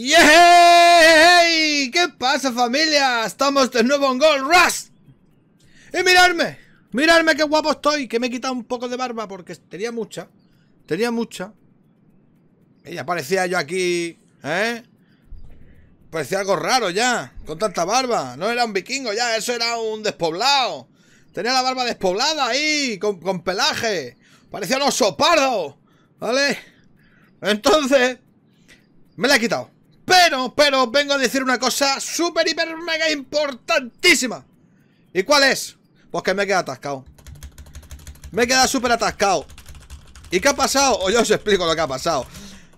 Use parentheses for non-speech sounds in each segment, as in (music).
hey ¿Qué pasa familia? Estamos de nuevo en Gold Rush Y mirarme, mirarme qué guapo estoy Que me he quitado un poco de barba porque tenía mucha Tenía mucha Y ya parecía yo aquí, ¿eh? Parecía algo raro ya, con tanta barba No era un vikingo ya, eso era un despoblado Tenía la barba despoblada ahí, con, con pelaje Parecía un oso pardo, ¿vale? Entonces, me la he quitado pero, pero vengo a decir una cosa súper, hiper, mega importantísima. ¿Y cuál es? Pues que me he quedado atascado. Me he quedado súper atascado. ¿Y qué ha pasado? O yo os explico lo que ha pasado.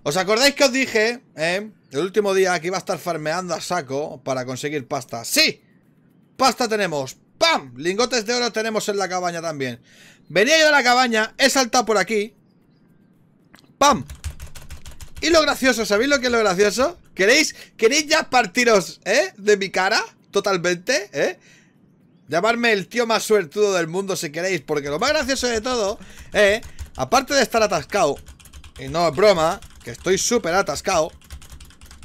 ¿Os acordáis que os dije, eh? El último día que iba a estar farmeando a saco para conseguir pasta. ¡Sí! Pasta tenemos. ¡Pam! Lingotes de oro tenemos en la cabaña también. Venía yo a la cabaña, he saltado por aquí. ¡Pam! Y lo gracioso, ¿sabéis lo que es lo gracioso? ¿Queréis, ¿Queréis ya partiros, eh? De mi cara, totalmente, eh? Llamarme el tío más suertudo del mundo si queréis, porque lo más gracioso de todo, eh, aparte de estar atascado, y no es broma, que estoy súper atascado,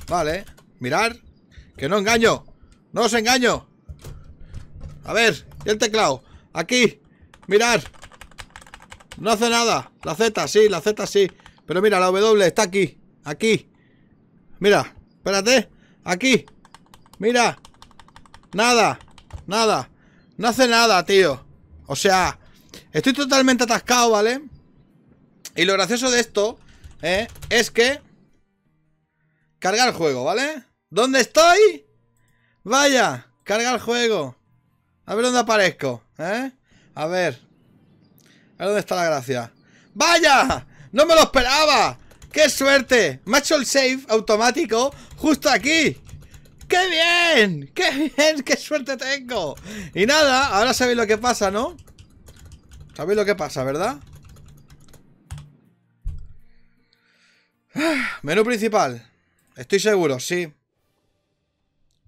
vale, mirar, que no engaño, no os engaño. A ver, y el teclado, aquí, mirar, no hace nada, la Z sí, la Z sí, pero mira, la W está aquí, aquí, mira, Espérate. Aquí. Mira. Nada. Nada. No hace nada, tío. O sea, estoy totalmente atascado, ¿vale? Y lo gracioso de esto ¿eh? es que... carga el juego, ¿vale? ¿Dónde estoy? Vaya, carga el juego. A ver dónde aparezco, ¿eh? A ver. A ver dónde está la gracia. ¡Vaya! ¡No me lo esperaba! ¡Qué suerte! Macho el save automático justo aquí. ¡Qué bien! ¡Qué bien! ¡Qué suerte tengo! Y nada, ahora sabéis lo que pasa, ¿no? Sabéis lo que pasa, ¿verdad? Ah, menú principal. Estoy seguro, sí.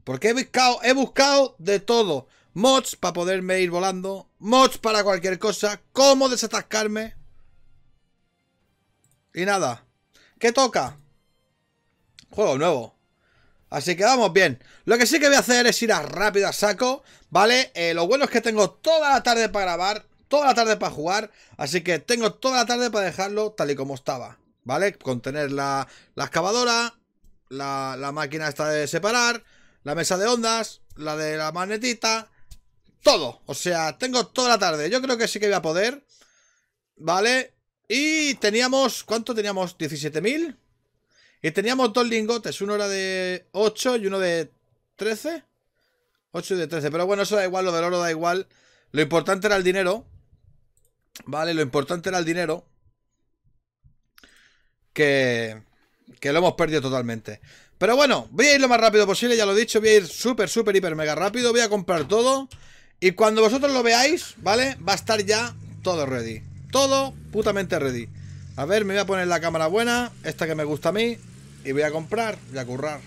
Porque he buscado, he buscado de todo. Mods para poderme ir volando. Mods para cualquier cosa. Cómo desatascarme. Y nada. ¿Qué toca? Juego nuevo. Así que vamos bien. Lo que sí que voy a hacer es ir a rápido saco, ¿vale? Eh, lo bueno es que tengo toda la tarde para grabar, toda la tarde para jugar, así que tengo toda la tarde para dejarlo tal y como estaba, ¿vale? Con tener la, la excavadora, la, la, máquina esta de separar, la mesa de ondas, la de la magnetita, todo. O sea, tengo toda la tarde. Yo creo que sí que voy a poder, ¿vale? Y teníamos, ¿cuánto teníamos? 17.000. Y teníamos dos lingotes, uno era de 8 y uno de 13. 8 y de 13, pero bueno, eso da igual, lo del oro da igual. Lo importante era el dinero. Vale, lo importante era el dinero. Que, que lo hemos perdido totalmente. Pero bueno, voy a ir lo más rápido posible, ya lo he dicho, voy a ir súper, súper, hiper, mega rápido, voy a comprar todo. Y cuando vosotros lo veáis, ¿vale? Va a estar ya todo ready. Todo putamente ready. A ver, me voy a poner la cámara buena, esta que me gusta a mí, y voy a comprar y a currar.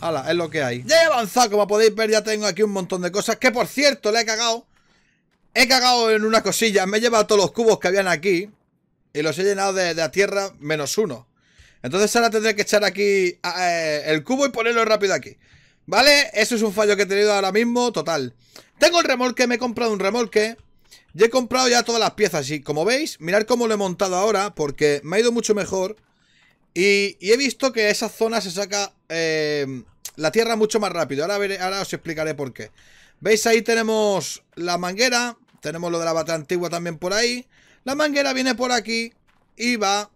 Hala, es lo que hay. Ya he avanzado, como podéis ver, ya tengo aquí un montón de cosas. Que por cierto, le he cagado. He cagado en una cosilla. Me he llevado todos los cubos que habían aquí. Y los he llenado de, tierra menos uno. Entonces ahora tendré que echar aquí eh, el cubo y ponerlo rápido aquí. ¿Vale? Eso es un fallo que he tenido ahora mismo, total. Tengo el remolque, me he comprado un remolque he comprado ya todas las piezas y como veis, mirad cómo lo he montado ahora porque me ha ido mucho mejor. Y, he visto que esa zona se saca eh, la tierra mucho más rápido. Ahora, ahora os explicaré por qué. ¿Veis? Ahí tenemos la manguera. Tenemos lo de la bata antigua también por ahí. La manguera viene por aquí y va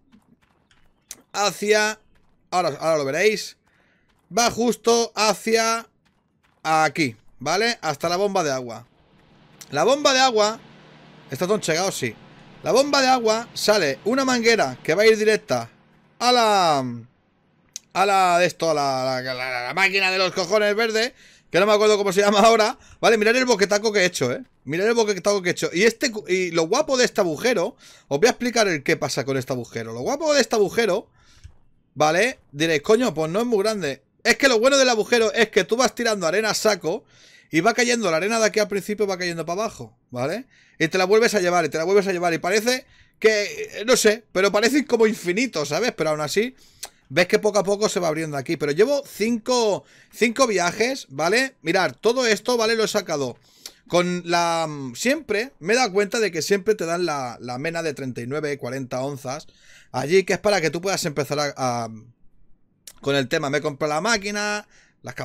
hacia... Ahora, ahora lo veréis. Va justo hacia aquí, ¿vale? Hasta la bomba de agua. La bomba de agua Está tonchegado, sí. La bomba de agua sale una manguera que va a ir directa a la... A la de esto, a la, la, la máquina de los cojones verdes que no me acuerdo cómo se llama ahora. Vale, mirad el boquetaco que he hecho, ¿eh? Mirad el boquetaco que he hecho. Y, este, y lo guapo de este agujero, os voy a explicar el qué pasa con este agujero. Lo guapo de este agujero, ¿vale? Diréis, coño, pues no es muy grande. Es que lo bueno del agujero es que tú vas tirando arena a saco y va cayendo la arena de aquí al principio, va cayendo para abajo, ¿vale? Y te la vuelves a llevar, y te la vuelves a llevar. Y parece que, eh, no sé, pero parece como infinito, ¿sabes? Pero aún así, ves que poco a poco se va abriendo aquí. Pero llevo cinco, viajes, ¿vale? Mirar, todo esto, ¿vale? Lo he sacado con la... Mm, siempre me he dado cuenta de que siempre te dan la, mena de 39, 40 onzas. Allí que es para que tú puedas empezar a, con el tema. Me compré la máquina,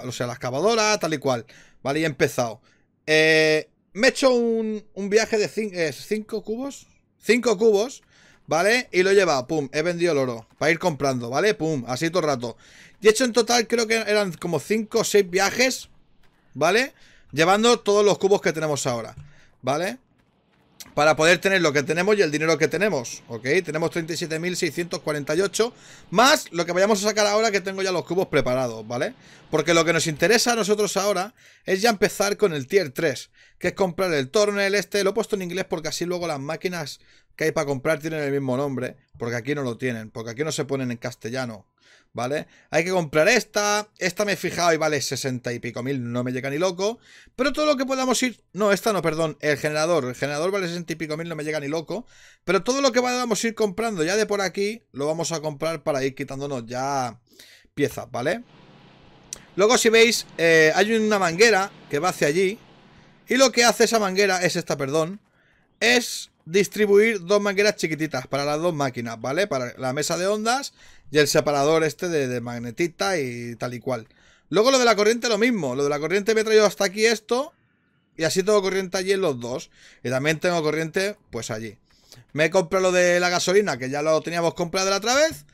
o sea, la excavadora, tal y cual. Vale, y he empezado. Eh, me he hecho un, un viaje de 5 eh, cubos. 5 cubos, ¿vale? Y lo he llevado, pum, he vendido el oro. Para ir comprando, ¿vale? Pum, así todo el rato. Y he hecho en total, creo que eran como 5 o 6 viajes, ¿vale? Llevando todos los cubos que tenemos ahora, ¿vale? para poder tener lo que tenemos y el dinero que tenemos, ¿ok? Tenemos 37.648 más lo que vayamos a sacar ahora que tengo ya los cubos preparados, ¿vale? Porque lo que nos interesa a nosotros ahora es ya empezar con el tier 3 que es comprar el Tornel este. Lo he puesto en inglés porque así luego las máquinas que hay para comprar tienen el mismo nombre, porque aquí no lo tienen, porque aquí no se ponen en castellano, ¿vale? Hay que comprar esta, esta me he fijado y vale 60 y pico mil, no me llega ni loco, pero todo lo que podamos ir, no, esta no, perdón, el generador, el generador vale 60 y pico mil, no me llega ni loco, pero todo lo que podamos ir comprando ya de por aquí, lo vamos a comprar para ir quitándonos ya piezas, ¿vale? Luego si veis, eh, hay una manguera que va hacia allí, y lo que hace esa manguera, es esta, perdón, es distribuir dos mangueras chiquititas para las dos máquinas, ¿vale? Para la mesa de ondas y el separador este de, magnetita y tal y cual. Luego lo de la corriente lo mismo, lo de la corriente me he traído hasta aquí esto y así tengo corriente allí en los dos y también tengo corriente pues allí. Me he comprado lo de la gasolina que ya lo teníamos comprado la otra vez,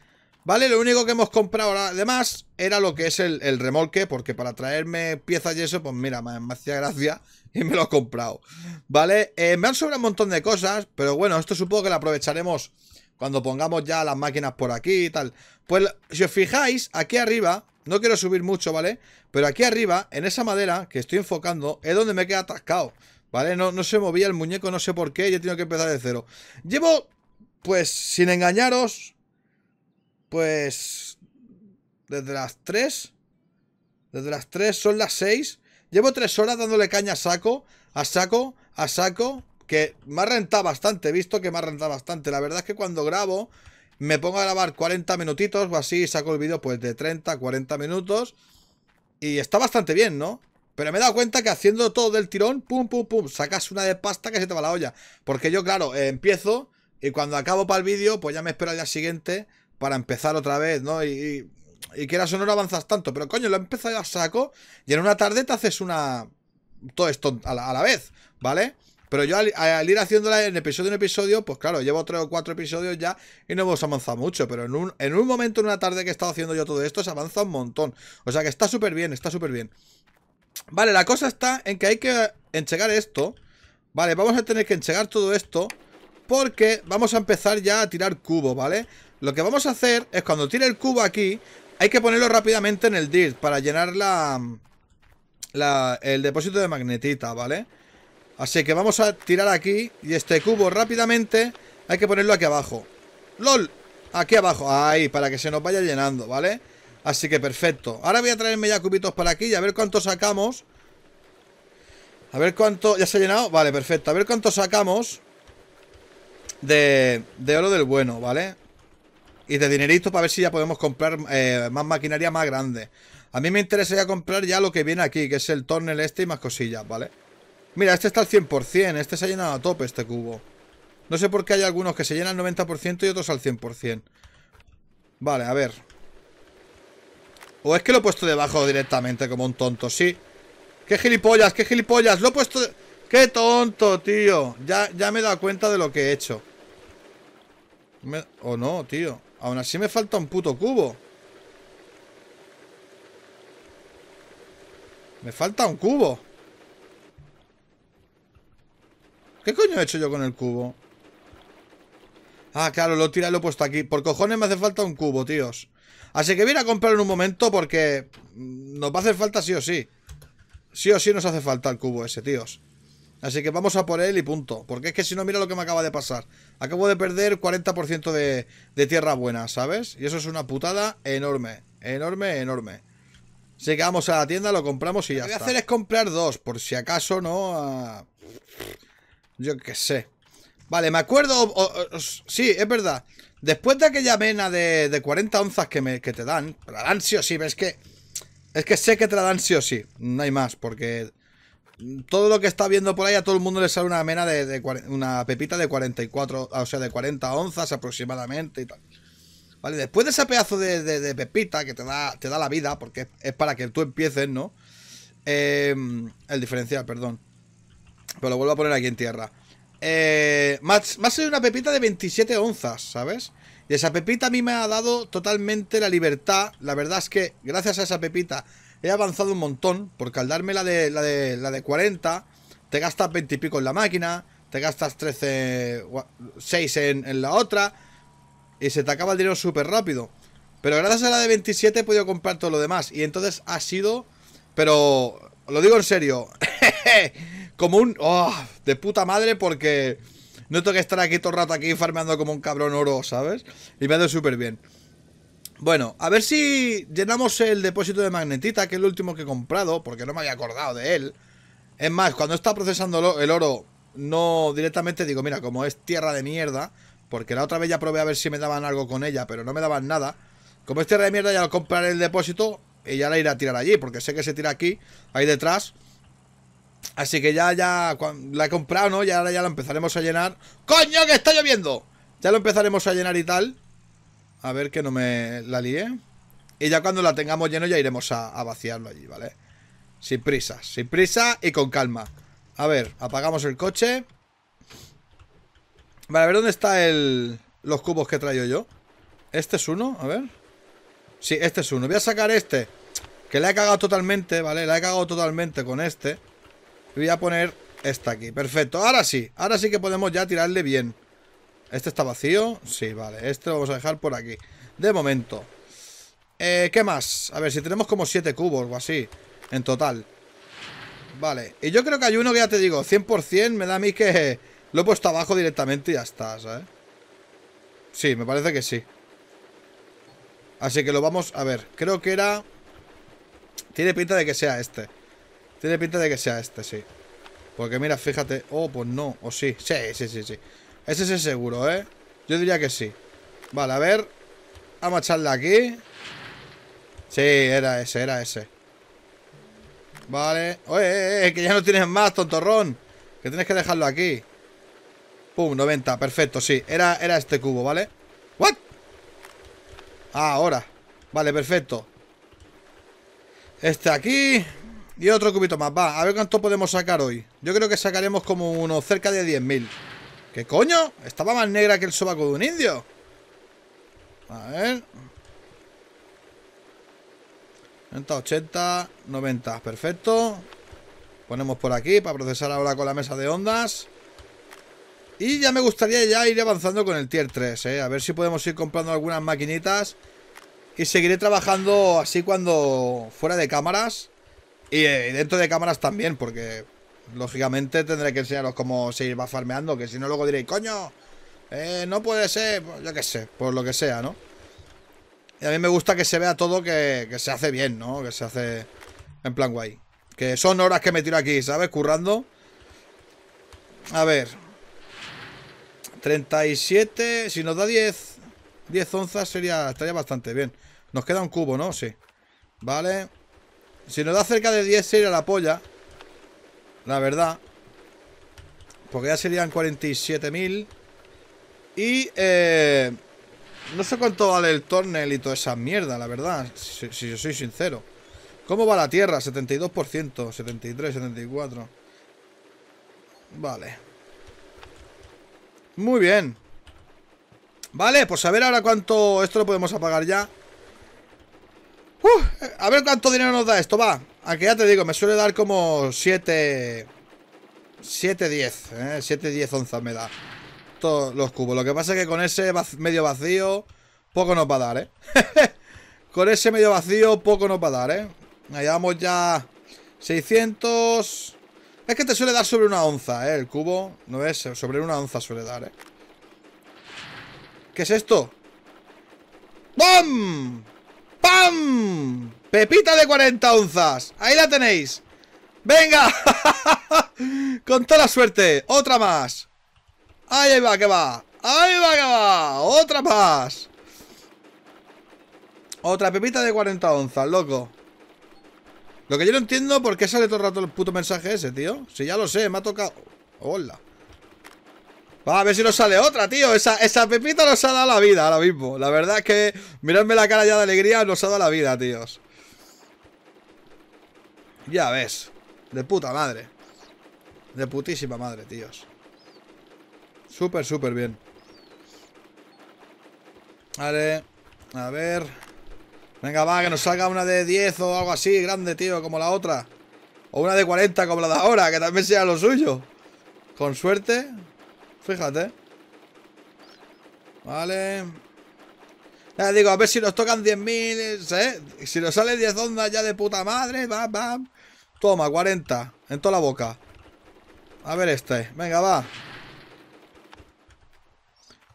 ¿vale? Lo único que hemos comprado ahora además era lo que es el, remolque porque para traerme piezas y eso pues mira, me hacía gracia (laughs) y me lo he comprado. ¿Vale? Eh, me han sobrado un montón de cosas, pero bueno, esto supongo que lo aprovecharemos cuando pongamos ya las máquinas por aquí y tal. Pues si os fijáis, aquí arriba, no quiero subir mucho, ¿vale? Pero aquí arriba, en esa madera que estoy enfocando, es donde me queda atascado. ¿Vale? No, se movía el muñeco, no sé por qué, Yo tengo que empezar de cero. Llevo, pues, sin engañaros, pues, desde las 3, desde las 3 son las 6 Llevo tres horas dándole caña a saco, a saco, a saco, que me ha rentado bastante, he visto que me ha rentado bastante. La verdad es que cuando grabo, me pongo a grabar 40 minutitos o así, saco el vídeo pues de 30, 40 minutos. Y está bastante bien, ¿no? Pero me he dado cuenta que haciendo todo del tirón, pum, pum, pum, sacas una de pasta que se te va la olla. Porque yo, claro, eh, empiezo y cuando acabo para el vídeo, pues ya me espero al día siguiente para empezar otra vez, ¿no? y y quieras o no, avanzas tanto, pero coño, lo empezado a saco y en una tarde te haces una. Todo esto a la, vez, ¿vale? Pero yo al, ir haciéndola en episodio en episodio, pues claro, llevo tres o cuatro episodios ya y no hemos avanzado mucho. Pero en un, momento, en una tarde que he estado haciendo yo todo esto, se avanza un montón. O sea que está súper bien, está súper bien. Vale, la cosa está en que hay que enchegar esto. Vale, vamos a tener que enchegar todo esto porque vamos a empezar ya a tirar cubo, ¿vale? Lo que vamos a hacer es cuando tire el cubo aquí, hay que ponerlo rápidamente en el dirt para llenar la, el depósito de magnetita, ¿vale? Así que vamos a tirar aquí y este cubo rápidamente hay que ponerlo aquí abajo. ¡Lol! Aquí abajo, ahí, para que se nos vaya llenando, ¿vale? Así que perfecto. Ahora voy a traerme ya cubitos para aquí y a ver cuánto sacamos. A ver cuánto... ¿Ya se ha llenado? Vale, perfecto. A ver cuánto sacamos de, de oro del bueno, ¿vale? Y de dinerito para ver si ya podemos comprar eh, más maquinaria más grande. A mí me interesaría comprar ya lo que viene aquí, que es el tornel este y más cosillas, ¿vale? Mira, este está al 100%, este se ha llenado a tope este cubo. No sé por qué hay algunos que se llenan al 90% y otros al 100%. Vale, a ver. O es que lo he puesto debajo directamente como un tonto, sí. ¡Qué gilipollas, qué gilipollas! Lo he puesto... ¡Qué tonto, tío! Ya, ya me he dado cuenta de lo que he hecho. O no, tío. Aún así me falta un puto cubo. Me falta un cubo. ¿Qué coño he hecho yo con el cubo? Ah, claro, lo tirado y lo he puesto aquí. Por cojones me hace falta un cubo, tíos. Así que voy a, a comprarlo en un momento porque nos va a hacer falta sí o sí. Sí o sí nos hace falta el cubo ese, tíos. Así que vamos a por él y punto. Porque es que si no, mira lo que me acaba de pasar. Acabo de perder 40% de, tierra buena, ¿sabes? Y eso es una putada enorme. Enorme, enorme. Así que vamos a la tienda, lo compramos y ya lo que voy a hacer es comprar dos, por si acaso no... Ah, yo qué sé. Vale, me acuerdo... sí, es verdad. Después de aquella mena de, 40 onzas que, me, que te dan... la dan sí o sí, ves que... Es que sé que te la dan sí o sí. No hay más, porque todo lo que está viendo por ahí, a todo el mundo le sale una mena de, una pepita de 44, o sea, de 40 onzas aproximadamente y tal. Vale, después de ese pedazo de, pepita que te da, te da la vida, porque es, para que tú empieces, ¿no? Eh, el diferencial, perdón. Pero lo vuelvo a poner aquí en tierra. más, más de una pepita de 27 onzas, ¿sabes? Y esa pepita a mí me ha dado totalmente la libertad. La verdad es que gracias a esa pepita he avanzado un montón, porque al darme la de, la de, 40, te gastas 20 y pico en la máquina, te gastas 13, 6 en, la otra, y se te acaba el dinero súper rápido. Pero gracias a la de 27 he podido comprar todo lo demás, y entonces ha sido, pero lo digo en serio, (laughs) como un... Oh, de puta madre porque... No tengo que estar aquí todo el rato aquí farmeando como un cabrón oro, ¿sabes? Y me ha súper bien. Bueno, a ver si llenamos el depósito de magnetita, que es el último que he comprado, porque no me había acordado de él. Es más, cuando está procesando el oro, no directamente digo, mira, como es tierra de mierda, porque la otra vez ya probé a ver si me daban algo con ella, pero no me daban nada. Como es tierra de mierda, ya lo compraré el depósito y ya la iré a tirar allí, porque sé que se tira aquí, ahí detrás. Así que ya, ya, la he comprado, ¿no? Y ahora ya la empezaremos a llenar. ¡Coño, que está lloviendo! Ya lo empezaremos a llenar y tal. A ver que no me la líe. Y ya cuando la tengamos lleno ya iremos a, vaciarlo allí, ¿vale? Sin prisa, sin prisa y con calma. A ver, apagamos el coche. Vale, a ver dónde está el... Los cubos que traigo yo. Este es uno, a ver. Sí, este es uno. Voy a sacar este. Que le he cagado totalmente, ¿vale? La he cagado totalmente con este. voy a poner esta aquí. Perfecto. Ahora sí. Ahora sí que podemos ya tirarle bien. Este está vacío. Sí, vale. Este lo vamos a dejar por aquí. De momento. Eh, ¿Qué más? A ver, si tenemos como 7 cubos o así. En total. Vale. Y yo creo que hay uno que ya te digo, 100% me da a mí que lo he puesto abajo directamente y ya está, ¿sabes? Sí, me parece que sí. Así que lo vamos a ver. Creo que era... Tiene pinta de que sea este. Tiene pinta de que sea este, sí. Porque mira, fíjate. Oh, pues no. O sí. Sí, sí, sí, sí. Ese es el seguro, ¿eh? Yo diría que sí Vale, a ver Vamos a echarle aquí Sí, era ese, era ese Vale Oye, eh, eh, eh que ya no tienes más, tontorrón Que tienes que dejarlo aquí Pum, 90, perfecto, sí Era, era este cubo, ¿vale? ¿What? Ah, ahora Vale, perfecto Este aquí Y otro cubito más, va A ver cuánto podemos sacar hoy Yo creo que sacaremos como unos cerca de 10.000 ¿Qué coño? Estaba más negra que el sobaco de un indio. A ver. 80, 90. Perfecto. Ponemos por aquí para procesar ahora con la mesa de ondas. Y ya me gustaría ya ir avanzando con el tier 3, eh. A ver si podemos ir comprando algunas maquinitas. Y seguiré trabajando así cuando fuera de cámaras. Y eh, dentro de cámaras también, porque lógicamente tendré que enseñaros cómo se va farmeando, que si no luego diréis, coño, eh, no puede ser, pues, yo qué sé, por lo que sea, ¿no? Y a mí me gusta que se vea todo que, se hace bien, ¿no? Que se hace en plan guay. Que son horas que me tiro aquí, ¿sabes? Currando. A ver. 37, si nos da 10, 10 onzas sería, estaría bastante bien. Nos queda un cubo, ¿no? Sí. Vale. Si nos da cerca de 10 sería la polla. La verdad. Porque ya serían 47.000. Y... Eh, no sé cuánto vale el tornel y toda esa mierda, la verdad. Si, yo soy sincero. ¿Cómo va la tierra? 72%, 73, 74. Vale. Muy bien. Vale, pues a ver ahora cuánto... Esto lo podemos apagar ya. a ver cuánto dinero nos da esto, va. Aquí ah, ya te digo, me suele dar como 7... 7, 10, ¿eh? 7, 10 onzas me da Todos los cubos Lo que pasa es que con ese medio vacío Poco nos va a dar, ¿eh? (laughs) con ese medio vacío poco nos va a dar, ¿eh? Llevamos ya 600 Es que te suele dar sobre una onza, ¿eh? El cubo, ¿no es... Sobre una onza suele dar, ¿eh? ¿Qué es esto? ¡Bam! ¡Pam! Pepita de 40 onzas. Ahí la tenéis. ¡Venga! (laughs) Con toda la suerte. Otra más. Ahí va que va. Ahí va que va. Otra más. Otra pepita de 40 onzas, loco. Lo que yo no entiendo por qué sale todo el rato el puto mensaje ese, tío. Si ya lo sé, me ha tocado... Hola. Va, a ver si nos sale otra, tío. Esa, pepita nos ha dado la vida ahora mismo. La verdad es que, miradme la cara ya de alegría, nos ha dado la vida, tíos. Ya ves. De puta madre. De putísima madre, tíos. Súper, súper bien. Vale. A ver. Venga, va, que nos salga una de 10 o algo así, grande, tío, como la otra. O una de 40 como la de ahora, que también sea lo suyo. Con suerte, Fíjate. Vale. Ya digo, a ver si nos tocan 10.000, Si nos sale 10 ondas ya de puta madre, Toma, 40. En toda la boca. A ver este. Venga, va.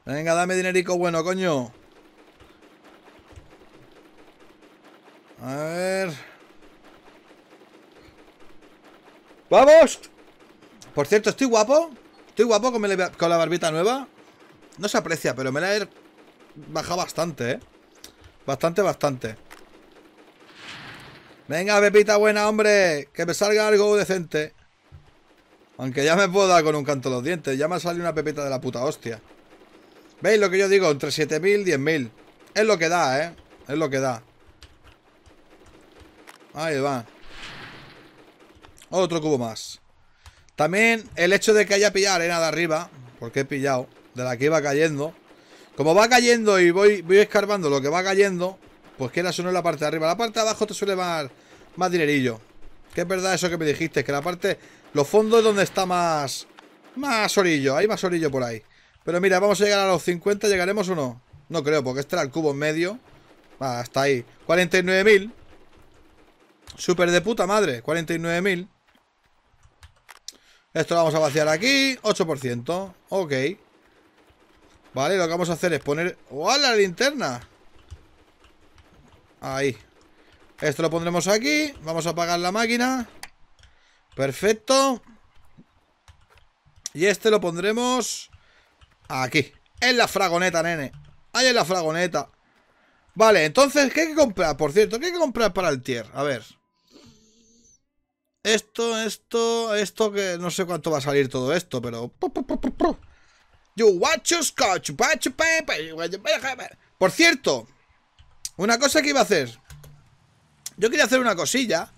Venga, dame dinerico bueno, coño. A ver. ¡Vamos! Por cierto, ¿estoy guapo? Estoy guapo con, la, barbita nueva. No se aprecia, pero me la he bajado bastante, ¿eh? Bastante, bastante. Venga, Pepita buena, hombre. Que me salga algo decente. Aunque ya me puedo dar con un canto los dientes. Ya me ha salido una pepita de la puta hostia. ¿Veis lo que yo digo? Entre 7.000 y 10.000. Es lo que da, ¿eh? Es lo que da. Ahí va. Otro cubo más. También el hecho de que haya pillado arena de arriba, porque he pillado, de la que iba cayendo. Como va cayendo y voy, voy escarbando lo que va cayendo, pues que eso no la parte de arriba. La parte de abajo te suele dar más dinerillo. Que es verdad eso que me dijiste, que la parte, los fondos es donde está más, más orillo, hay más orillo por ahí. Pero mira, vamos a llegar a los 50, ¿llegaremos o no? No creo, porque este era el cubo en medio. Va, ah, hasta ahí. 49.000. Super de puta madre, 49.000. Esto lo vamos a vaciar aquí. 8%. Ok. Vale, lo que vamos a hacer es poner... ¡Oh, la linterna! Ahí. Esto lo pondremos aquí. Vamos a apagar la máquina. Perfecto. Y este lo pondremos... Aquí. En la fragoneta, nene. Ahí en la fragoneta. Vale, entonces, ¿qué hay que comprar? Por cierto, ¿qué hay que comprar para el tier? A ver esto, esto, esto que no sé cuánto va a salir todo esto, pero... You watch Por cierto, una cosa que iba a hacer. Yo quería hacer una cosilla,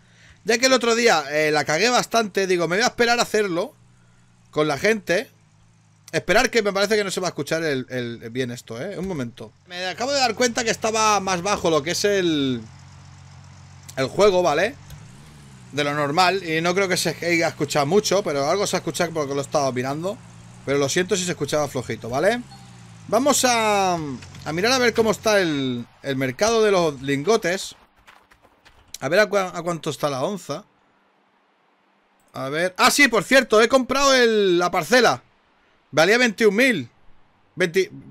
ya que el otro día eh, la cagué bastante, digo, me voy a esperar a hacerlo con la gente. Esperar que me parece que no se va a escuchar el, bien esto, ¿eh? Un momento. Me acabo de dar cuenta que estaba más bajo lo que es el... El juego, ¿vale? vale de lo normal. Y no creo que se haya escuchado mucho, pero algo se ha escuchado porque lo estaba mirando. Pero lo siento si se escuchaba flojito, ¿vale? Vamos a, a mirar a ver cómo está el, mercado de los lingotes. A ver a, cuánto está la onza. A ver... Ah, sí, por cierto, he comprado la parcela. Valía 21.000.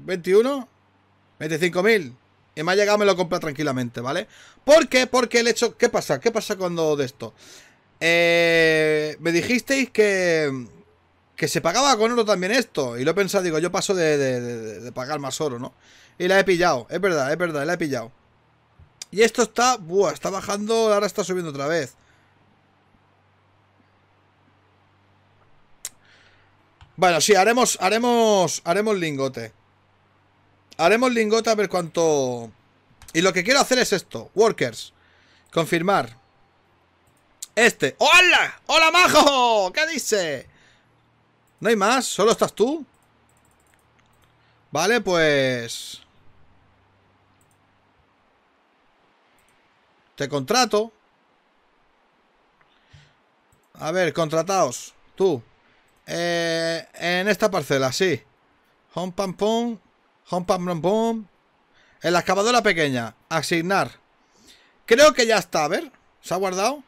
21... 25.000. Y me ha llegado, me lo compra tranquilamente, ¿vale? ¿Por qué? Porque el hecho... ¿Qué pasa? ¿Qué pasa cuando de esto? Eh, me dijisteis que... Que se pagaba con oro también esto. Y lo he pensado, digo, yo paso de, de, de, de pagar más oro, ¿no? Y la he pillado, es verdad, es verdad, la he pillado. Y esto está... Buah, está bajando, ahora está subiendo otra vez. Bueno, sí, haremos, haremos, haremos lingote. Haremos lingota a ver cuánto... Y lo que quiero hacer es esto. Workers. Confirmar. Este. ¡Hola! ¡Hola, majo! ¿Qué dice? ¿No hay más? ¿Solo estás tú? Vale, pues... Te contrato. A ver, contrataos. Tú. Eh, en esta parcela, sí. Hom pam pam pam En la excavadora pequeña. Asignar. Creo que ya está. A ver. ¿Se ha guardado?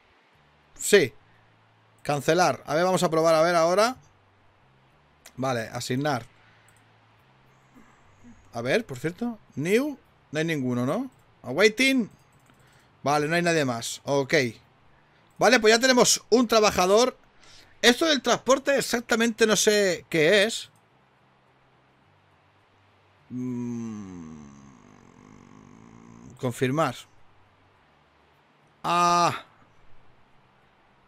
Sí. Cancelar. A ver, vamos a probar. A ver ahora. Vale, asignar. A ver, por cierto. New. No hay ninguno, ¿no? Awaiting. Vale, no hay nadie más. Ok. Vale, pues ya tenemos un trabajador. Esto del transporte exactamente no sé qué es. Mm, confirmar. Ah.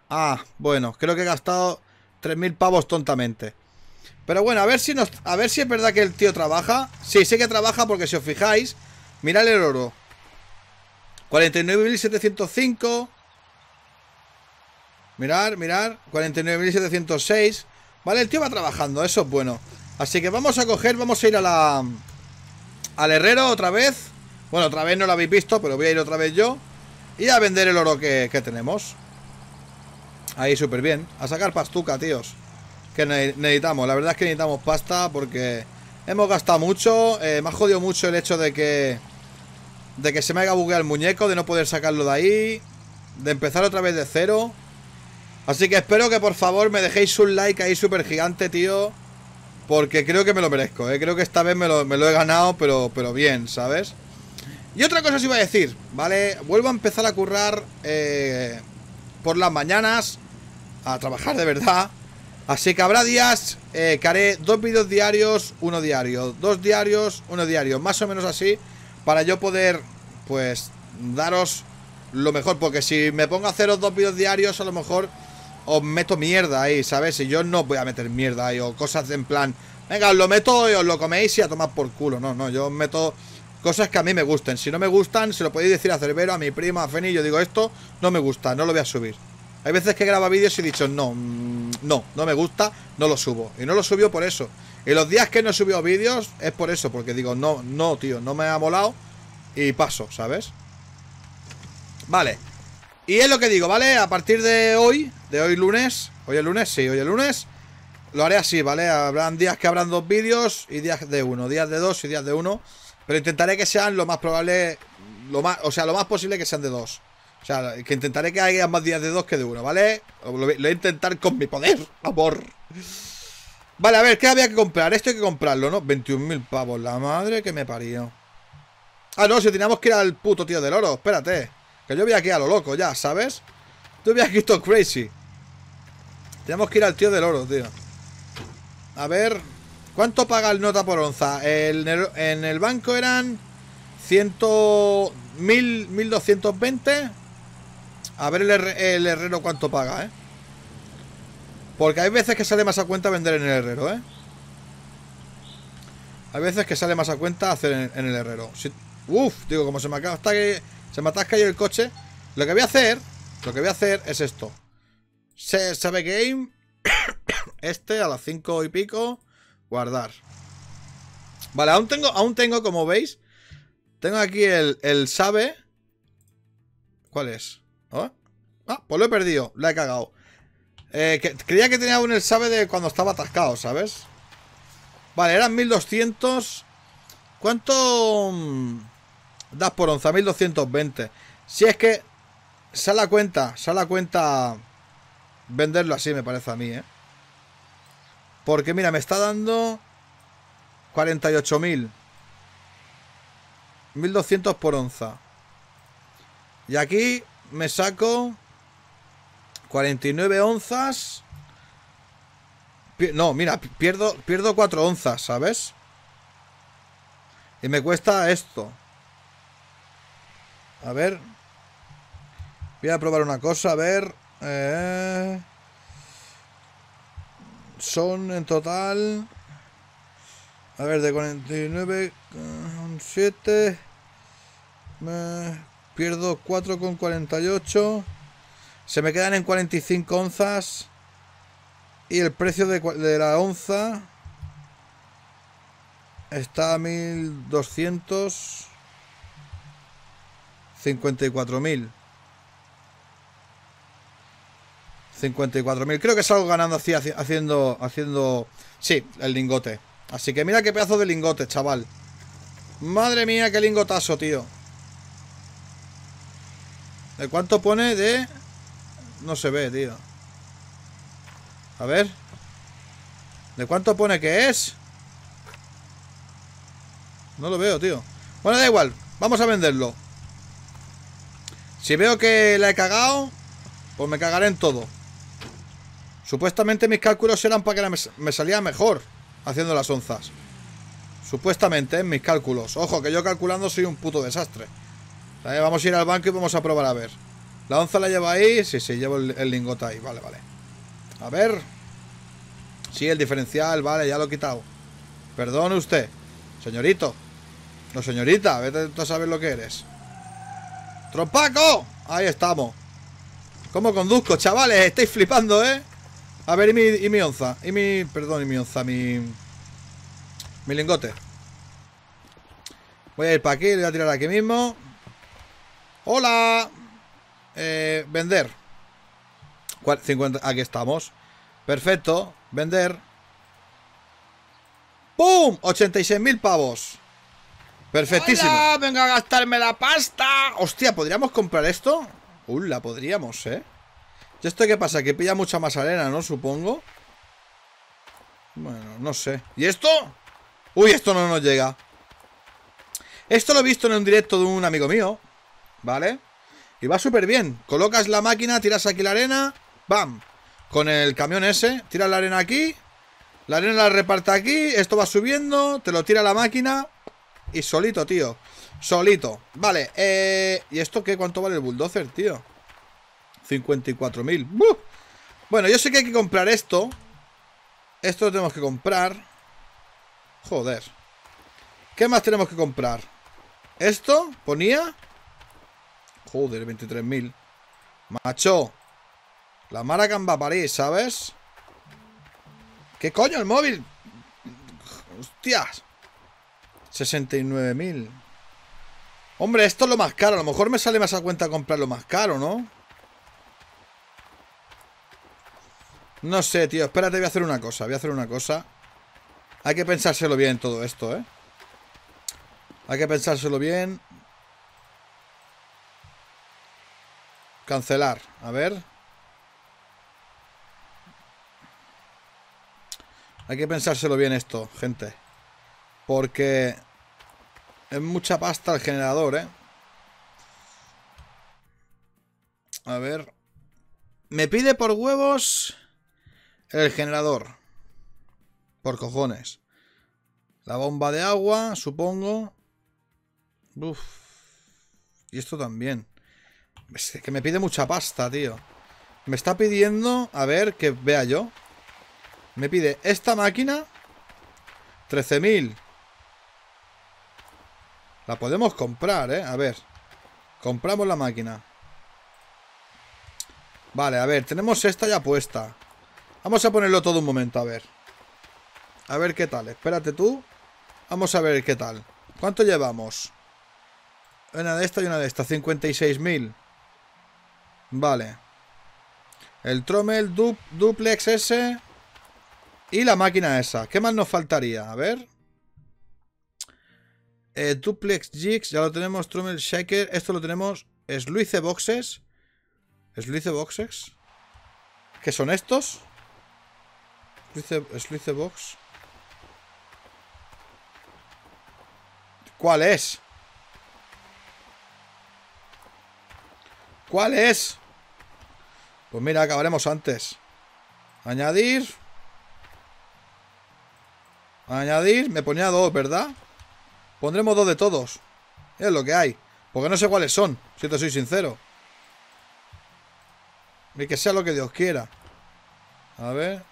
Ah, bueno, creo que he gastado 3.000 pavos tontamente. Pero bueno, a ver si nos, a ver si es verdad que el tío trabaja. Sí, sé que trabaja porque si os fijáis, mirad el oro. 49.705. Mirar, mirar. 49.706. Vale, el tío va trabajando, eso es bueno. Así que vamos a coger, vamos a ir a la al herrero otra vez. Bueno, otra vez no lo habéis visto, pero voy a ir otra vez yo. Y a vender el oro que, tenemos. Ahí súper bien. A sacar pastuca, tíos. Que necesitamos. La verdad es que necesitamos pasta porque hemos gastado mucho. Eh, me ha jodido mucho el hecho de que... De que se me haga bugueado el muñeco, de no poder sacarlo de ahí. De empezar otra vez de cero. Así que espero que por favor me dejéis un like ahí súper gigante, tío. Porque creo que me lo merezco, ¿eh? Creo que esta vez me lo, he ganado, pero, pero bien, ¿sabes? Y otra cosa os iba a decir, ¿vale? Vuelvo a empezar a currar eh, por las mañanas, a trabajar de verdad. Así que habrá días eh, que haré dos vídeos diarios, uno diario, dos diarios, uno diario, más o menos así, para yo poder, pues, daros lo mejor. Porque si me pongo a haceros dos vídeos diarios, a lo mejor os meto mierda ahí, ¿sabes? Y yo no voy a meter mierda ahí o cosas en plan, venga, os lo meto y os lo coméis y a tomar por culo. No, no, yo os meto cosas que a mí me gusten. Si no me gustan, se lo podéis decir a Cerbero, a mi prima, a Feni. Yo digo, esto no me gusta, no lo voy a subir. Hay veces que graba vídeos y he dicho, no, mm, no, no me gusta, no lo subo. Y no lo subió por eso. Y los días que no he subido vídeos es por eso, porque digo, no, no, tío, no me ha molado y paso, ¿sabes? Vale. Y es lo que digo, ¿vale? A partir de hoy, de hoy lunes Hoy el lunes, sí, hoy el lunes Lo haré así, ¿vale? Habrán días que habrán dos vídeos y días de uno Días de dos y días de uno Pero intentaré que sean lo más probable lo más, O sea, lo más posible que sean de dos O sea, que intentaré que haya más días de dos que de uno, ¿vale? Lo, lo voy a intentar con mi poder, (laughs) amor Vale, a ver, ¿qué había que comprar? Esto hay que comprarlo, ¿no? 21.000 pavos, la madre que me parió Ah, no, si teníamos que ir al puto tío del oro, espérate que yo voy aquí a lo loco ya, ¿sabes? tú voy aquí todo crazy. Tenemos que ir al tío del oro, tío. A ver... ¿Cuánto paga el nota por onza? en el banco eran... Mil doscientos 1220. A ver el, herrero cuánto paga, ¿eh? Porque hay veces que sale más a cuenta vender en el herrero, ¿eh? Hay veces que sale más a cuenta hacer en, el herrero. uf, digo, como se me acaba... Hasta que se me atasca yo el coche. Lo que voy a hacer, lo que voy a hacer es esto. Save game. (coughs) Este a las 5 y pico. Guardar. Vale, aún tengo, aún tengo, como veis. Tengo aquí el, el sabe. ¿Cuál es? ¿Ah? ah, pues lo he perdido. La he cagado. Eh, creía que tenía aún el sabe de cuando estaba atascado, ¿sabes? Vale, eran 1200. ¿Cuánto...? Das por 1220 Si es que sale a cuenta, sale a cuenta venderlo así, me parece a mí, ¿eh? Porque mira, me está dando 48.000. 1.200 por onza. Y aquí me saco 49 onzas. No, mira, pierdo, pierdo 4 onzas, ¿sabes? Y me cuesta esto. A ver. Voy a probar una cosa, a ver. Eh. Son en total... A ver, de 49,7, mm, Me pierdo 4,48, Se me quedan en 45 onzas. Y el precio de, de la onza está a 1200. 54.000. 54.000. Creo que salgo ganando así, haciendo, haciendo... Sí, el lingote. Así que mira qué pedazo de lingote, chaval. Madre mía, qué lingotazo, tío. ¿De cuánto pone de...? No se ve, tío. A ver. ¿De cuánto pone que es? No lo veo, tío. Bueno, da igual. Vamos a venderlo. Si veo que la he cagado, pues me cagaré en todo. Supuestamente mis cálculos eran para que me salía mejor haciendo las onzas. Supuestamente, en ¿eh? mis cálculos. Ojo, que yo calculando soy un puto desastre. Vamos a ir al banco y vamos a probar a ver. La onza la lleva ahí. Sí, sí, llevo el, el lingote ahí. Vale, vale. A ver. Sí, el diferencial. Vale, ya lo he quitado. Perdone usted. Señorito. No, señorita. Vete a saber lo que eres. ¡Trompaco! Ahí estamos. ¿Cómo conduzco, chavales? Estáis flipando, ¿eh? A ver, y mi, mi onza. Y mi... Perdón, y mi onza. Mi... Mi lingote. Voy a ir para aquí. Le voy a tirar aquí mismo. ¡Hola! Eh, vender. aquí estamos. Perfecto. Vender. ¡Pum! 86.000 pavos. Perfectísimo. venga a gastarme la pasta. Hostia, ¿podríamos comprar esto? Uh, la podríamos, ¿eh? ¿Y esto qué pasa? Que pilla mucha más arena, ¿no? Supongo. Bueno, no sé. ¿Y esto? Uy, esto no nos llega. Esto lo he visto en un directo de un amigo mío. ¿Vale? Y va súper bien. Colocas la máquina, tiras aquí la arena. ¡Bam! Con el camión ese. Tiras la arena aquí. La arena la reparta aquí. Esto va subiendo. Te lo tira la máquina. Y solito, tío Solito Vale, eh... ¿Y esto qué? ¿Cuánto vale el bulldozer, tío? 54.000 Bueno, yo sé que hay que comprar esto Esto lo tenemos que comprar Joder ¿Qué más tenemos que comprar? Esto ponía Joder, 23.000 Macho La Maracan va a París, ¿sabes? ¿Qué coño el móvil? Hostias 69.000. Hombre, esto es lo más caro. A lo mejor me sale más a cuenta comprar lo más caro, ¿no? No sé, tío. Espérate, voy a hacer una cosa. Voy a hacer una cosa. Hay que pensárselo bien todo esto, ¿eh? Hay que pensárselo bien. Cancelar. A ver. Hay que pensárselo bien esto, gente. Porque es mucha pasta el generador, ¿eh? A ver. Me pide por huevos el generador. Por cojones. La bomba de agua, supongo. Uf. Y esto también. que me pide mucha pasta, tío. Me está pidiendo, a ver, que vea yo. Me pide esta máquina. 13.000. La podemos comprar, ¿eh? A ver. Compramos la máquina. Vale, a ver. Tenemos esta ya puesta. Vamos a ponerlo todo un momento, a ver. A ver qué tal. Espérate tú. Vamos a ver qué tal. ¿Cuánto llevamos? Una de esta y una de esta. 56.000. Vale. El Trommel Duplex ese Y la máquina esa. ¿Qué más nos faltaría? A ver. Eh, duplex Jigs, ya lo tenemos. Trummel Shaker, esto lo tenemos. Sluice Boxes. Sluice Boxes. ¿Qué son estos? Sluice, Box. ¿Cuál es? ¿Cuál es? Pues mira, acabaremos antes. Añadir. Añadir. Me ponía dos, ¿verdad? Pondremos dos de todos. Es lo que hay. Porque no sé cuáles son, si te soy sincero. Y que sea lo que Dios quiera. A ver.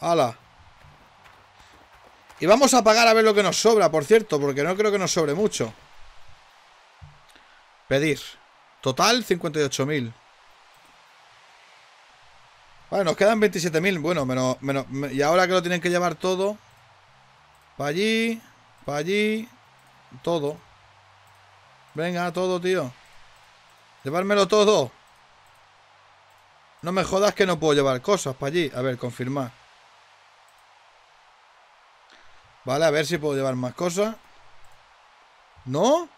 ¡Hala! Y vamos a pagar a ver lo que nos sobra, por cierto, porque no creo que nos sobre mucho. Pedir. Total, 58.000. Vale, nos quedan 27.000. Bueno, menos, Y ahora que lo tienen que llevar todo. Para allí. Para allí. Todo. Venga, todo, tío. Llevármelo todo. No me jodas que no puedo llevar cosas para allí. A ver, confirmar. Vale, a ver si puedo llevar más cosas. ¿No?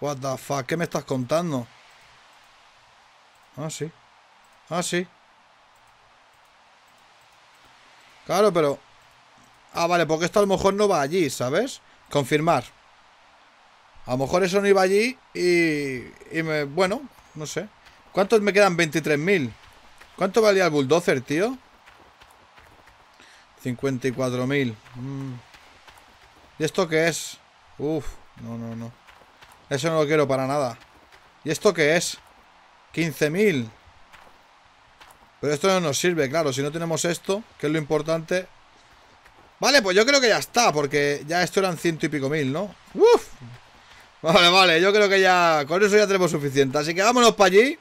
What the fuck, ¿qué me estás contando? Ah, sí. Ah, sí. Claro, pero... Ah, vale, porque esto a lo mejor no va allí, ¿sabes? Confirmar. A lo mejor eso no iba allí y... y me, bueno, no sé. ¿Cuántos me quedan? 23.000. ¿Cuánto valía el bulldozer, tío? 54.000. Mm. ¿Y esto qué es? Uf, no, no, no. Eso no lo quiero para nada. ¿Y esto qué es? 15.000. Pero esto no nos sirve, claro. Si no tenemos esto, que es lo importante, Vale, pues yo creo que ya está, porque ya esto eran ciento y pico mil, ¿no? ¡Uf! Vale, vale, yo creo que ya con eso ya tenemos suficiente. Así que vámonos para allí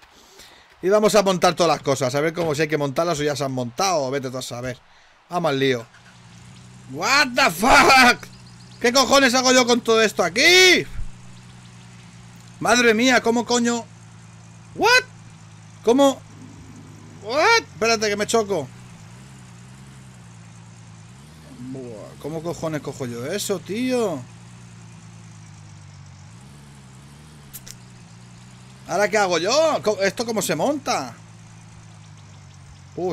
y vamos a montar todas las cosas. A ver cómo si hay que montarlas o ya se han montado. Vete tú a saber. Vamos ah, al lío. ¡What the fuck! ¿Qué cojones hago yo con todo esto aquí? Madre mía, ¿cómo coño? ¿What? ¿Cómo? ¿What? Espérate que me choco. ¿Cómo cojones cojo yo eso, tío? ¿Ahora qué hago yo? ¿Esto cómo se monta?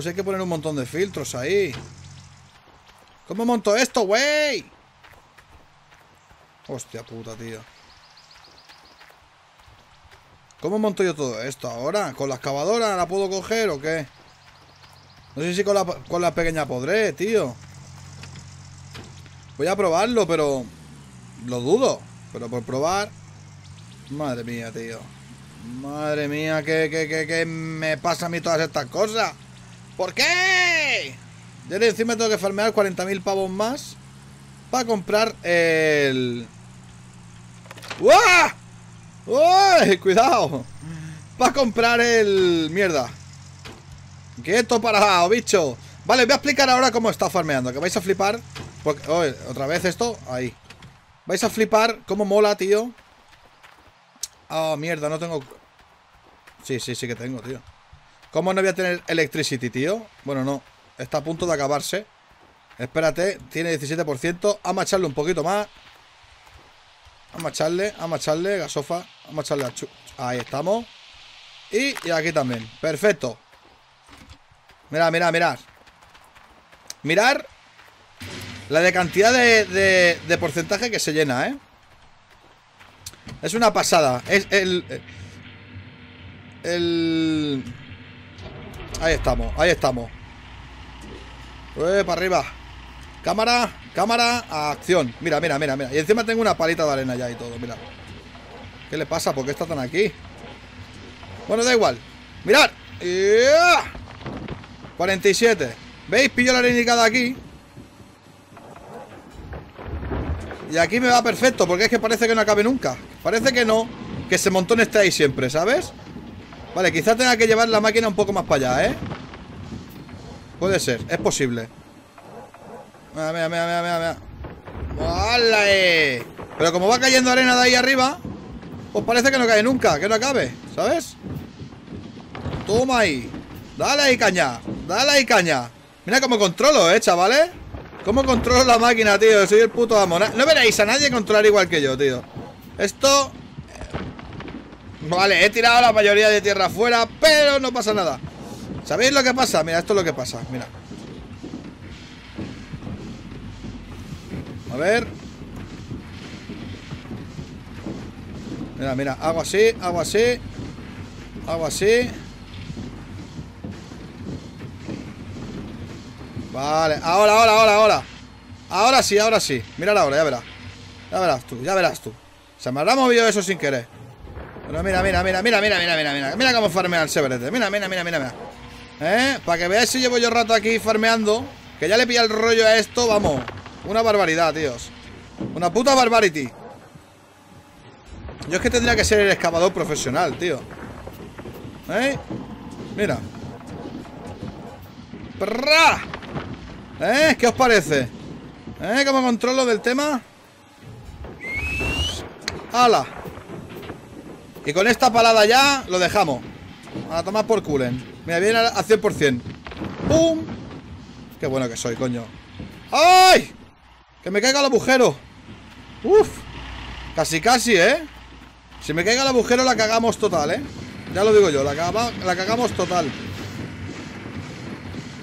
si hay que poner un montón de filtros ahí ¿Cómo monto esto, güey? Hostia puta, tío ¿Cómo monto yo todo esto ahora? ¿Con la excavadora la puedo coger o qué? No sé si con la, con la pequeña podré, tío Voy a probarlo, pero... Lo dudo. Pero por probar... Madre mía, tío. Madre mía, ¿Qué, qué, me pasa a mí todas estas cosas. ¿Por qué? Yo encima tengo que farmear 40.000 pavos más para comprar el... ¡Uah! ¡Uy! ¡Cuidado! Para comprar el... Mierda. Quieto parado, bicho. Vale, voy a explicar ahora cómo está farmeando, que vais a flipar. Otra vez esto, ahí Vais a flipar, cómo mola, tío Ah, oh, mierda, no tengo Sí, sí, sí que tengo, tío ¿Cómo no voy a tener electricity, tío? Bueno, no, está a punto de acabarse Espérate, tiene 17% Vamos a echarle un poquito más a echarle, a echarle Gasofa, a echarle Ahí estamos y, aquí también, perfecto Mira mira mirad Mirar la de cantidad de, porcentaje que se llena, ¿eh? Es una pasada. Es el... El... Ahí estamos, ahí estamos. Eh, para arriba. Cámara, cámara, acción. Mira, mira, mira, mira. Y encima tengo una palita de arena ya y todo, mira. ¿Qué le pasa? ¿Por qué está tan aquí? Bueno, da igual. ¡Mirad! 47. ¿Veis? Pillo la arena de aquí. Y aquí me va perfecto, porque es que parece que no acabe nunca Parece que no, que ese montón esté ahí siempre, ¿sabes? Vale, quizás tenga que llevar la máquina un poco más para allá, ¿eh? Puede ser, es posible Mira, mira, mira, mira, mira, ¡Vale! Eh! Pero como va cayendo arena de ahí arriba Pues parece que no cae nunca, que no acabe, ¿sabes? Toma ahí Dale ahí caña, dale ahí caña Mira cómo controlo, ¿eh, chavales? ¿Cómo controlo la máquina, tío? Soy el puto amo. No veréis a nadie controlar igual que yo, tío. Esto... Eh, vale, he tirado la mayoría de tierra afuera, pero no pasa nada. ¿Sabéis lo que pasa? Mira, esto es lo que pasa. Mira. A ver. Mira, mira, hago así, hago así Hago así Vale, ahora, ahora, ahora, ahora Ahora sí, ahora sí Mírala ahora, ya verás Ya verás tú, ya verás tú Se me habrá movido eso sin querer Pero mira, mira, mira, mira, mira, mira, mira Mira, mira cómo farmea el Severete Mira, mira, mira, mira, mira ¿Eh? Para que veáis si llevo yo rato aquí farmeando Que ya le pilla el rollo a esto, vamos Una barbaridad, tíos Una puta barbarity Yo es que tendría que ser el excavador profesional, tío ¿Eh? Mira ¡Prra! ¿Eh? ¿Qué os parece? ¿Eh? ¿Cómo controlo del tema? ¡Hala! Y con esta palada ya lo dejamos. A tomar por culen. Mira, viene a 100%. ¡Pum! Qué bueno que soy, coño. ¡Ay! Que me caiga el agujero. ¡Uf! Casi, casi, ¿eh? Si me caiga el agujero la cagamos total, ¿eh? Ya lo digo yo, la cagamos total.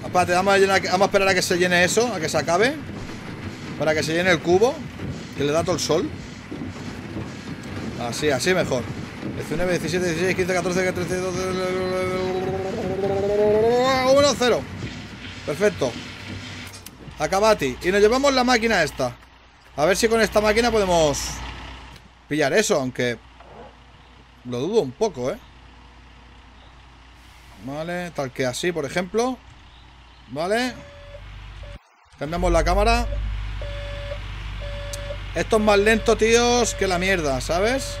Aparte, vamos a, a esperar a que se llene eso, a que se acabe. Para que se llene el cubo. Que le da todo el sol. Así, así mejor. 19, 17, 16, 15, 14, 13, 12. 1, 0. Perfecto. Acabati. Y nos llevamos la máquina esta. A ver si con esta máquina podemos pillar eso, aunque lo dudo un poco, ¿eh? Vale, tal que así, por ejemplo. Vale Cambiamos la cámara Esto es más lento, tíos, que la mierda, ¿sabes?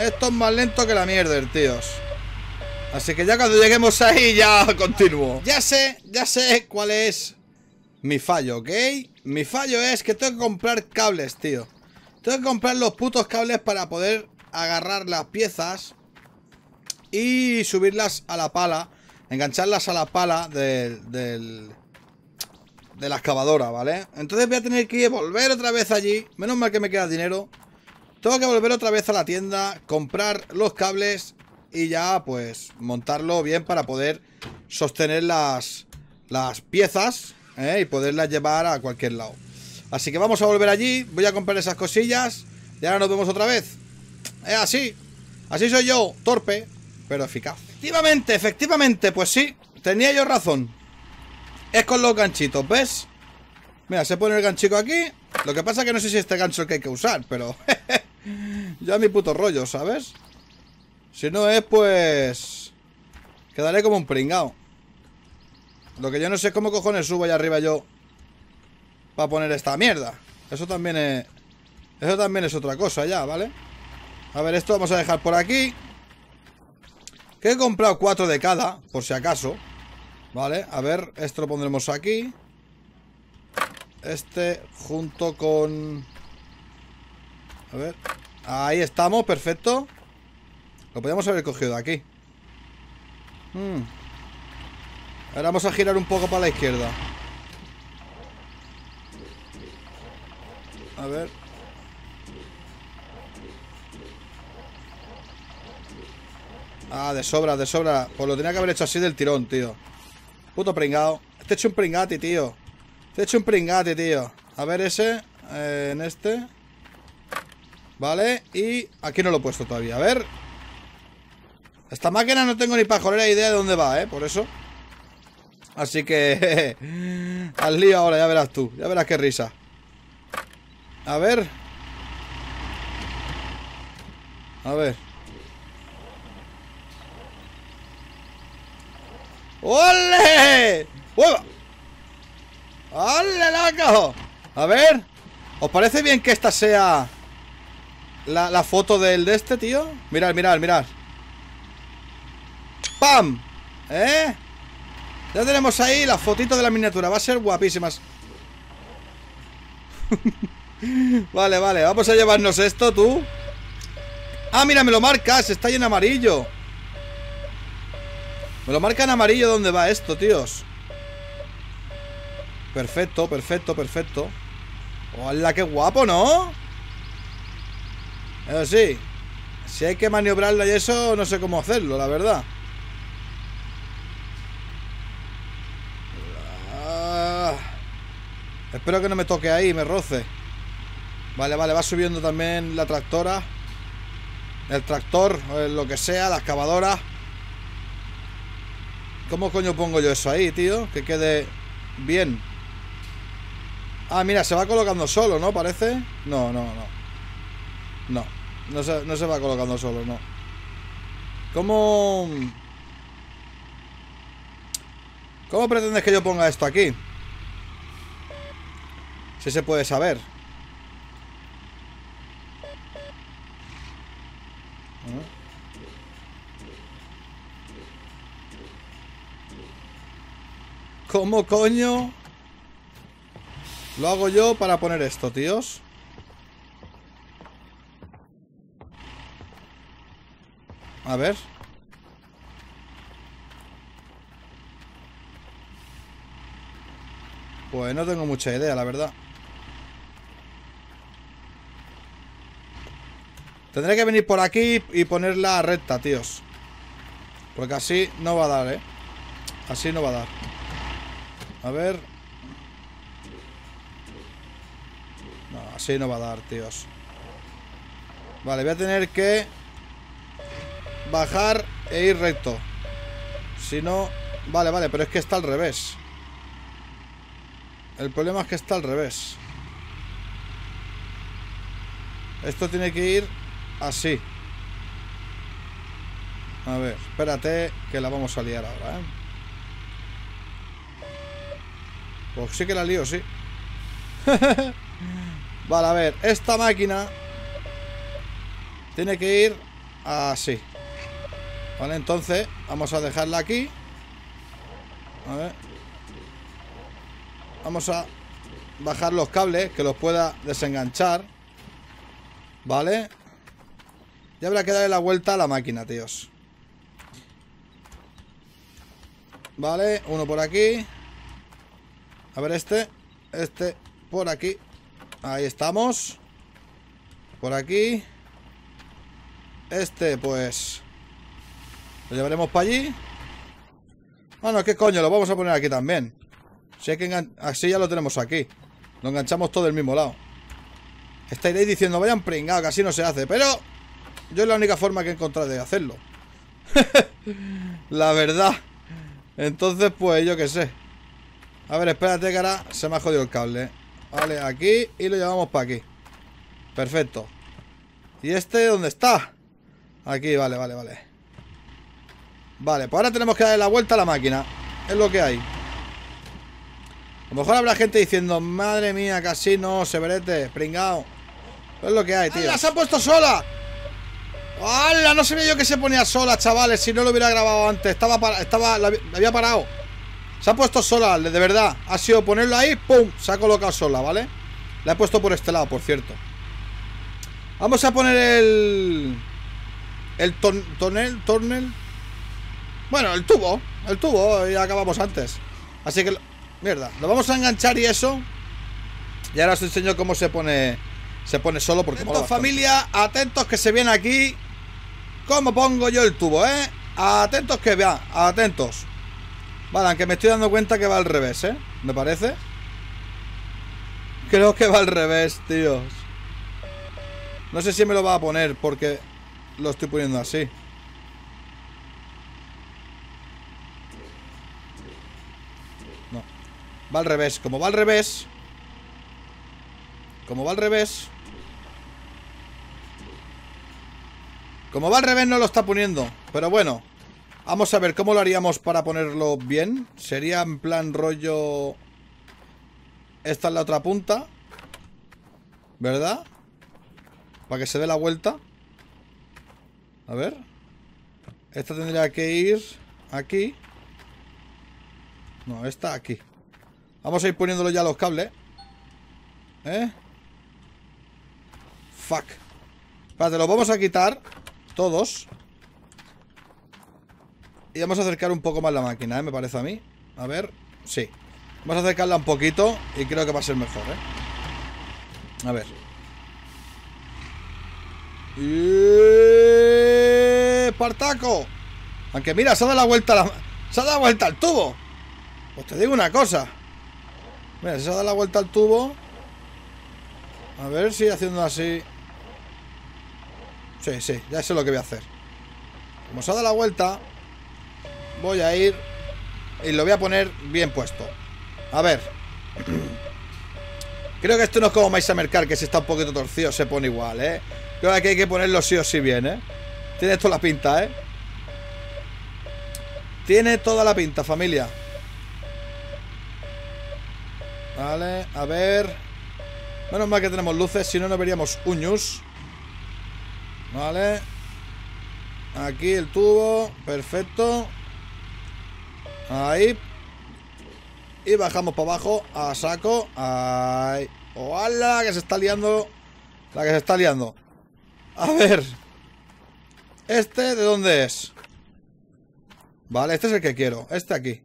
Esto es más lento que la mierda, tíos Así que ya cuando lleguemos ahí ya (laughs) continúo Ya sé, ya sé cuál es mi fallo, ¿ok? Mi fallo es que tengo que comprar cables, tío Tengo que comprar los putos cables para poder agarrar las piezas Y subirlas a la pala Engancharlas a la pala del, de la excavadora, ¿vale? Entonces voy a tener que volver otra vez allí. Menos mal que me queda dinero. Tengo que volver otra vez a la tienda, comprar los cables y ya pues montarlo bien para poder sostener las, las piezas ¿eh? y poderlas llevar a cualquier lado. Así que vamos a volver allí, voy a comprar esas cosillas y ahora nos vemos otra vez. Es así, así soy yo, torpe, pero eficaz. Efectivamente, efectivamente, pues sí, tenía yo razón. Es con los ganchitos, ¿ves? Mira, se pone el ganchico aquí. Lo que pasa es que no sé si este gancho el que hay que usar, pero... (laughs) ya mi puto rollo, ¿sabes? Si no es, pues... Quedaré como un pringao. Lo que yo no sé es cómo cojones subo allá arriba yo... Para poner esta mierda. Eso también es... Eso también es otra cosa ya, ¿vale? A ver, esto vamos a dejar por aquí. Que he comprado cuatro de cada, por si acaso. Vale, a ver, esto lo pondremos aquí. Este junto con... A ver. Ahí estamos, perfecto. Lo podríamos haber cogido de aquí. Hmm. Ahora vamos a girar un poco para la izquierda. A ver. Ah, de sobra, de sobra. Pues lo tenía que haber hecho así del tirón, tío. Puto pringado. Este he hecho un pringati, tío. Te he hecho un pringati, tío. A ver ese. Eh, en este. Vale, y aquí no lo he puesto todavía. A ver. Esta máquina no tengo ni pajolera idea de dónde va, ¿eh? Por eso. Así que... (laughs) al lío ahora, ya verás tú. Ya verás qué risa. A ver. A ver. ¡Ole! ¡Hueva! ¡Ole, loco! A ver, ¿os parece bien que esta sea la, foto del de este, tío? Mirad, mirad, mirad. ¡Pam! ¿Eh? Ya tenemos ahí la fotito de la miniatura. Va a ser guapísimas. (laughs) vale, vale. Vamos a llevarnos esto, tú. Ah, mira, me lo marcas. Está ahí en amarillo. Me lo marcan amarillo dónde va esto, tíos. Perfecto, perfecto, perfecto. ¡Hola, qué guapo, ¿no? Eso sí. Si hay que maniobrarlo y eso, no sé cómo hacerlo, la verdad. Ah. Espero que no me toque ahí, me roce. Vale, vale, va subiendo también la tractora. El tractor, eh, lo que sea, la excavadora. ¿Cómo coño pongo yo eso ahí, tío? Que quede bien. Ah, mira, se va colocando solo, ¿no? Parece. No, no, no. No. No se, va colocando solo, no. ¿Cómo... ¿Cómo pretendes que yo ponga esto aquí? Si se puede saber. ¿Cómo coño? Lo hago yo para poner esto, tíos. A ver. Pues no tengo mucha idea, la verdad. Tendré que venir por aquí y ponerla recta, tíos. Porque así no va a dar, ¿eh? Así no va a dar. A ver. No, así no va a dar, tíos. Vale, voy a tener que bajar e ir recto. Si no... Vale, vale, pero es que está al revés. El problema es que está al revés. Esto tiene que ir así. A ver, espérate que la vamos a liar ahora, ¿eh? Pues sí que la lío, sí (laughs) Vale, a ver Esta máquina Tiene que ir así Vale, entonces Vamos a dejarla aquí A ver Vamos a bajar los cables Que los pueda desenganchar Vale Ya habrá que darle la vuelta a la máquina, tíos Vale, uno por aquí a ver este Este por aquí Ahí estamos Por aquí Este pues Lo llevaremos para allí Bueno, qué coño, lo vamos a poner aquí también si Así ya lo tenemos aquí Lo enganchamos todo del mismo lado Estaréis diciendo, vayan pringado, que así no se hace Pero yo es la única forma que he encontrado de hacerlo (laughs) La verdad Entonces pues yo qué sé a ver, espérate, ahora Se me ha jodido el cable. Vale, aquí y lo llevamos para aquí. Perfecto. ¿Y este dónde está? Aquí, vale, vale, vale. Vale, pues ahora tenemos que darle la vuelta a la máquina. Es lo que hay. A lo mejor habrá gente diciendo, madre mía, casi no, severete, pringao. es lo que hay, tío. ¡Hala, se ha puesto sola! ¡Hala! No sabía yo que se ponía sola, chavales. Si no lo hubiera grabado antes. Estaba, Estaba... La había parado. Se ha puesto sola, de verdad. Ha sido ponerlo ahí, ¡pum! Se ha colocado sola, ¿vale? La he puesto por este lado, por cierto. Vamos a poner el... El tonel, Bueno, el tubo. El tubo, ya acabamos antes. Así que... mierda. Lo vamos a enganchar y eso. Y ahora os enseño cómo se pone... Se pone solo porque... Atentos, familia. Atentos que se viene aquí. ¿Cómo pongo yo el tubo, eh? Atentos que vean. Atentos. Vale, aunque me estoy dando cuenta que va al revés, ¿eh? ¿Me parece? Creo que va al revés, tíos No sé si me lo va a poner Porque lo estoy poniendo así No Va al revés, como va al revés Como va al revés Como va al revés no lo está poniendo Pero bueno Vamos a ver, ¿cómo lo haríamos para ponerlo bien? Sería en plan rollo... Esta es la otra punta. ¿Verdad? Para que se dé la vuelta. A ver. Esta tendría que ir aquí. No, esta aquí. Vamos a ir poniéndolo ya los cables. ¿Eh? Fuck. Espérate, los vamos a quitar. Todos. Y vamos a acercar un poco más la máquina, ¿eh? me parece a mí. A ver, sí. Vamos a acercarla un poquito y creo que va a ser mejor, ¿eh? A ver. Y... ¡Partaco! Aunque mira, se ha dado la vuelta la... Se ha dado la vuelta al tubo. Pues te digo una cosa. Mira, se ha dado la vuelta al tubo. A ver si haciendo así. Sí, sí, ya sé lo que voy a hacer. Como se ha dado la vuelta, voy a ir y lo voy a poner bien puesto. A ver. (clears throat) Creo que esto no es como vais a Mercar, que si está un poquito torcido se pone igual, ¿eh? Creo que hay que ponerlo sí o sí bien, ¿eh? Tiene toda la pinta, ¿eh? Tiene toda la pinta, familia. Vale, a ver. Menos mal que tenemos luces, si no, no veríamos uños Vale. Aquí el tubo, perfecto. Ahí. Y bajamos para abajo a saco. Ahí. la Que se está liando. La que se está liando. A ver. ¿Este de dónde es? Vale, este es el que quiero. Este aquí.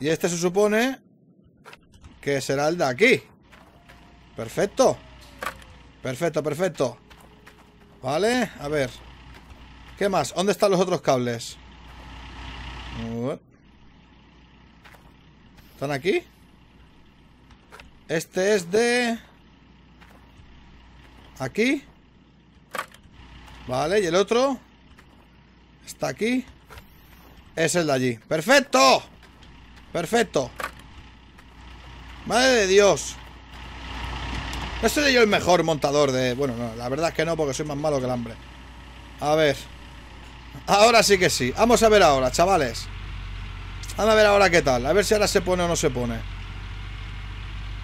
Y este se supone que será el de aquí. Perfecto. Perfecto, perfecto. Vale, a ver. ¿Qué más? ¿Dónde están los otros cables? ¿Están aquí? Este es de... Aquí. Vale, y el otro... Está aquí. Es el de allí. ¡Perfecto! ¡Perfecto! ¡Madre de Dios! No seré yo el mejor montador de... Bueno, la verdad es que no, porque soy más malo que el hambre. A ver... Ahora sí que sí. Vamos a ver ahora, chavales. Vamos a ver ahora qué tal. A ver si ahora se pone o no se pone.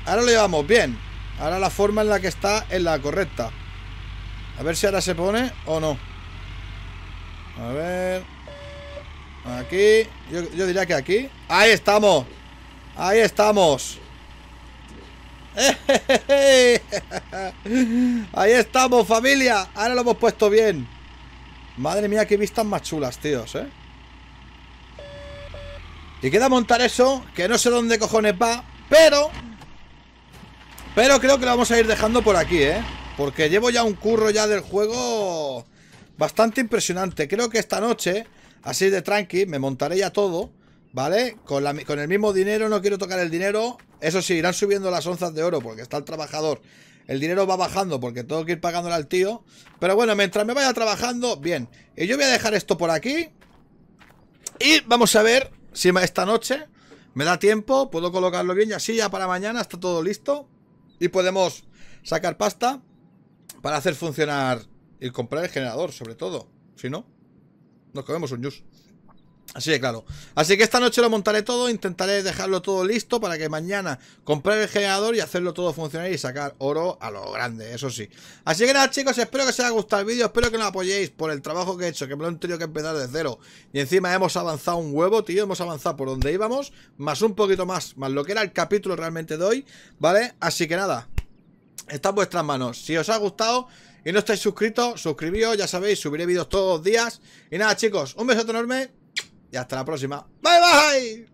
Ahora lo llevamos bien. Ahora la forma en la que está es la correcta. A ver si ahora se pone o no. A ver. Aquí. Yo, diría que aquí. Ahí estamos. Ahí estamos. (laughs) Ahí estamos, familia. Ahora lo hemos puesto bien. Madre mía, qué vistas más chulas, tíos, ¿eh? Y queda montar eso, que no sé dónde cojones va, pero... Pero creo que lo vamos a ir dejando por aquí, ¿eh? Porque llevo ya un curro ya del juego bastante impresionante. Creo que esta noche, así de tranqui, me montaré ya todo, ¿vale? Con, con el mismo dinero, no quiero tocar el dinero. Eso sí, irán subiendo las onzas de oro porque está el trabajador el dinero va bajando porque tengo que ir pagándole al tío. Pero bueno, mientras me vaya trabajando, bien. Y yo voy a dejar esto por aquí. Y vamos a ver si esta noche me da tiempo, puedo colocarlo bien y así ya para mañana está todo listo. Y podemos sacar pasta para hacer funcionar y comprar el generador, sobre todo. Si no, nos comemos un juice. Así que claro. Así que esta noche lo montaré todo, intentaré dejarlo todo listo para que mañana comprar el generador y hacerlo todo funcionar y sacar oro a lo grande, eso sí. Así que nada chicos, espero que os haya gustado el vídeo, espero que nos apoyéis por el trabajo que he hecho, que me lo han tenido que empezar de cero. Y encima hemos avanzado un huevo, tío, hemos avanzado por donde íbamos, más un poquito más, más lo que era el capítulo realmente de hoy, ¿vale? Así que nada, está en vuestras manos. Si os ha gustado y no estáis suscritos, suscribíos, ya sabéis, subiré vídeos todos los días. Y nada chicos, un beso enorme. Y hasta la próxima. Bye bye.